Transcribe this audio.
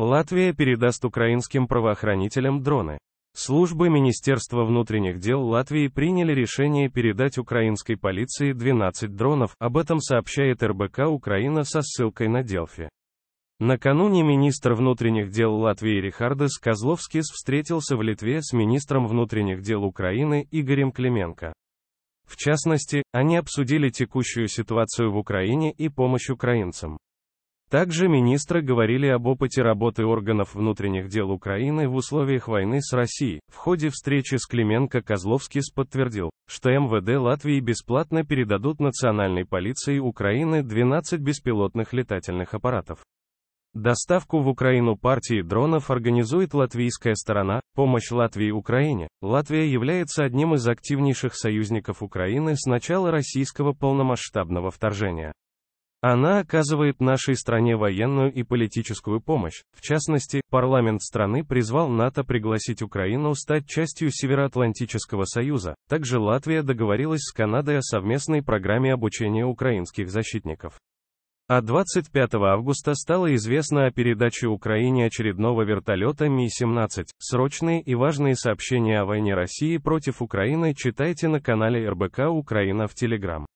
Латвия передаст украинским правоохранителям дроны. Службы Министерства внутренних дел Латвии приняли решение передать украинской полиции 12 дронов, об этом сообщает РБК Украина со ссылкой на Делфи. Накануне министр внутренних дел Латвии Рихардес Козловскис встретился в Литве с министром внутренних дел Украины Игорем Клименко. В частности, они обсудили текущую ситуацию в Украине и помощь украинцам. Также министры говорили об опыте работы органов внутренних дел Украины в условиях войны с Россией. В ходе встречи с Клименко Козловскис подтвердил, что МВД Латвии бесплатно передадут национальной полиции Украины 12 беспилотных летательных аппаратов. Доставку в Украину партии дронов организует латвийская сторона, помощь Латвии Украине. Латвия является одним из активнейших союзников Украины с начала российского полномасштабного вторжения. Она оказывает нашей стране военную и политическую помощь. В частности, парламент страны призвал НАТО пригласить Украину стать частью Североатлантического союза. Также Латвия договорилась с Канадой о совместной программе обучения украинских защитников. А 25 августа стало известно о передаче Украине очередного вертолета Ми-17. Срочные и важные сообщения о войне России против Украины читайте на канале РБК Украина в Телеграм.